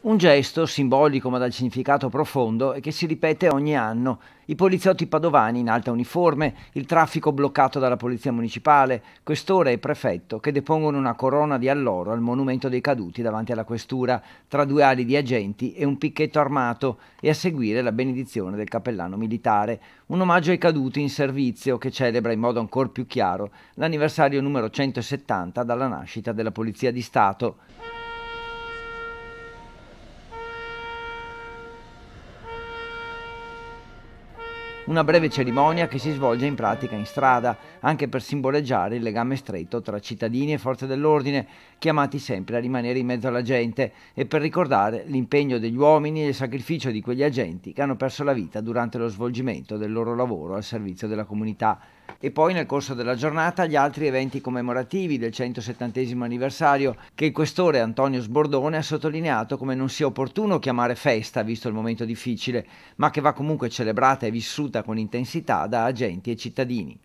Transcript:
Un gesto simbolico ma dal significato profondo e che si ripete ogni anno. I poliziotti padovani in alta uniforme, il traffico bloccato dalla polizia municipale, questore e prefetto che depongono una corona di alloro al monumento dei caduti davanti alla questura, tra due ali di agenti e un picchetto armato e a seguire la benedizione del cappellano militare, un omaggio ai caduti in servizio che celebra in modo ancora più chiaro l'anniversario numero 170 dalla nascita della Polizia di Stato. una breve cerimonia che si svolge in pratica in strada, anche per simboleggiare il legame stretto tra cittadini e forze dell'ordine, chiamati sempre a rimanere in mezzo alla gente, e per ricordare l'impegno degli uomini e il sacrificio di quegli agenti che hanno perso la vita durante lo svolgimento del loro lavoro al servizio della comunità. E poi nel corso della giornata gli altri eventi commemorativi del 170 anniversario che il questore Antonio Sbordone ha sottolineato come non sia opportuno chiamare festa visto il momento difficile, ma che va comunque celebrata e vissuta con intensità da agenti e cittadini.